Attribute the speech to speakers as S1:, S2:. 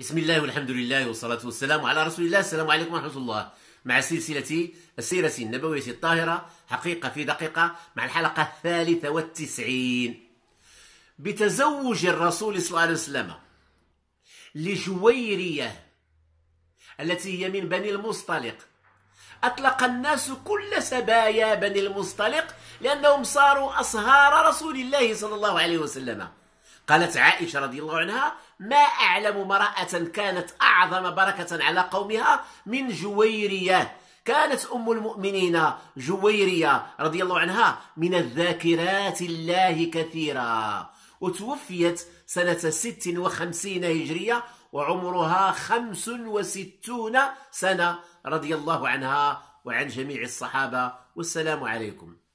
S1: بسم الله والحمد لله والصلاة والسلام على رسول الله السلام عليكم ورحمة الله مع سلسلة السيرة النبوية الطاهرة حقيقة في دقيقة مع الحلقة الثالثة والتسعين بتزوج الرسول صلى الله عليه وسلم لجويرية التي هي من بني المصطلق أطلق الناس كل سبايا بني المصطلق لأنهم صاروا أصهار رسول الله صلى الله عليه وسلم قالت عائشة رضي الله عنها ما أعلم امرأة كانت أعظم بركة على قومها من جويرية كانت أم المؤمنين جويرية رضي الله عنها من الذاكرات الله كثيرا وتوفيت سنة 56 هجرية وعمرها 65 سنة رضي الله عنها وعن جميع الصحابة والسلام عليكم